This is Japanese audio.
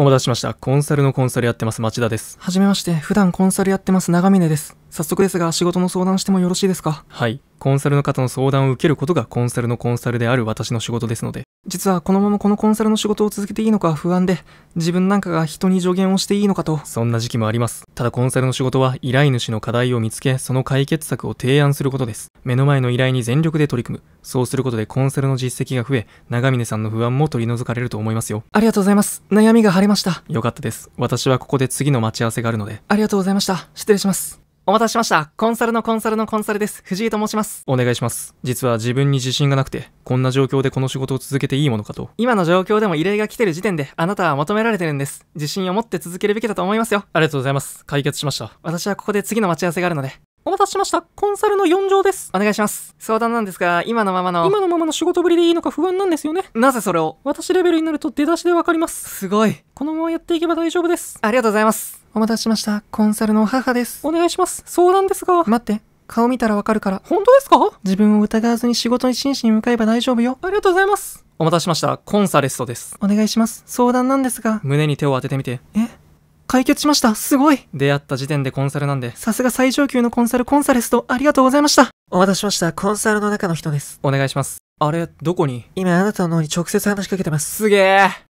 お待たせしました。コンサルのコンサルやってます、町田です。はじめまして、普段コンサルやってます、長峰です。早速ですが、仕事の相談してもよろしいですかはい。コンサルの方の相談を受けることがコンサルのコンサルである私の仕事ですので、実はこのままこのコンサルの仕事を続けていいのか不安で自分なんかが人に助言をしていいのかとそんな時期もありますただコンサルの仕事は依頼主の課題を見つけその解決策を提案することです目の前の依頼に全力で取り組むそうすることでコンサルの実績が増え長峰さんの不安も取り除かれると思いますよありがとうございます悩みが晴れましたよかったです私はここで次の待ち合わせがあるのでありがとうございました失礼しますお待たせしました。コンサルのコンサルのコンサルです。藤井と申します。お願いします。実は自分に自信がなくて、こんな状況でこの仕事を続けていいものかと。今の状況でも依頼が来てる時点で、あなたは求められてるんです。自信を持って続けるべきだと思いますよ。ありがとうございます。解決しました。私はここで次の待ち合わせがあるので。お待たせしました。コンサルの4乗です。お願いします。相談なんですが、今のままの、今のままの仕事ぶりでいいのか不安なんですよね。なぜそれを私レベルになると出だしでわかります。すごい。このままやっていけば大丈夫です。ありがとうございます。お待たせしました。コンサルの母です。お願いします。相談ですが。待って。顔見たらわかるから。本当ですか自分を疑わずに仕事に真摯に向かえば大丈夫よ。ありがとうございます。お待たせしました。コンサレストです。お願いします。相談なんですが。胸に手を当ててみて。え解決しました。すごい。出会った時点でコンサルなんで。さすが最上級のコンサルコンサレスト。ありがとうございました。お待たせしました。コンサルの中の人です。お願いします。あれ、どこに今あなたの脳に直接話しかけてます。すげえ。